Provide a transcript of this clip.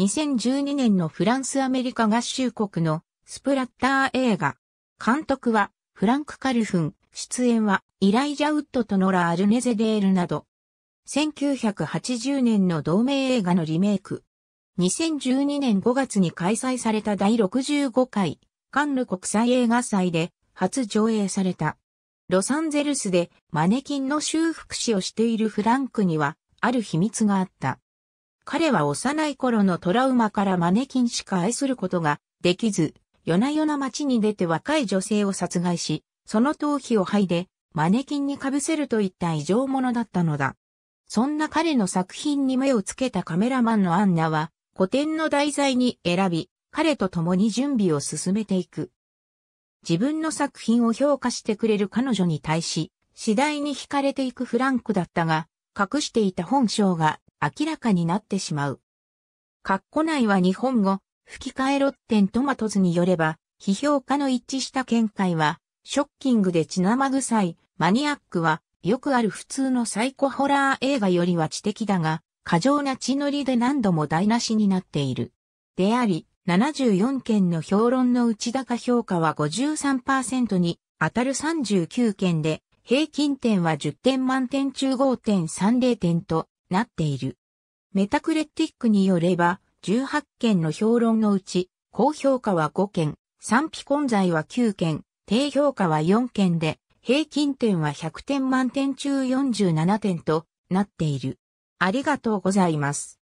2012年のフランスアメリカ合衆国のスプラッター映画。監督はフランク・カルフン、出演はイライジャ・ウッドとノラ・アルネゼデールなど。1980年の同名映画のリメイク。2012年5月に開催された第65回カンヌ国際映画祭で初上映された。ロサンゼルスでマネキンの修復師をしているフランクにはある秘密があった。彼は幼い頃のトラウマからマネキンしか愛することができず、夜な夜な街に出て若い女性を殺害し、その頭皮を剥いで、マネキンに被せるといった異常者だったのだ。そんな彼の作品に目をつけたカメラマンのアンナは、古典の題材に選び、彼と共に準備を進めていく。自分の作品を評価してくれる彼女に対し、次第に惹かれていくフランクだったが、隠していた本性が明らかになってしまう。括弧内は日本語、吹き替えロッテントマトズによれば、批評家の一致した見解は、ショッキングで血生臭い、マニアックは、よくある普通のサイコホラー映画よりは知的だが、過剰な血のりで何度も台無しになっている。であり、74件の評論の内高評価は53%に当たる39件で、平均点は10点満点中5.30点となっている。メタクレティックによれば、18件の評論のうち、高評価は5件、賛否混在は9件、低評価は4件で、平均点は100点満点中47点となっている。ありがとうございます。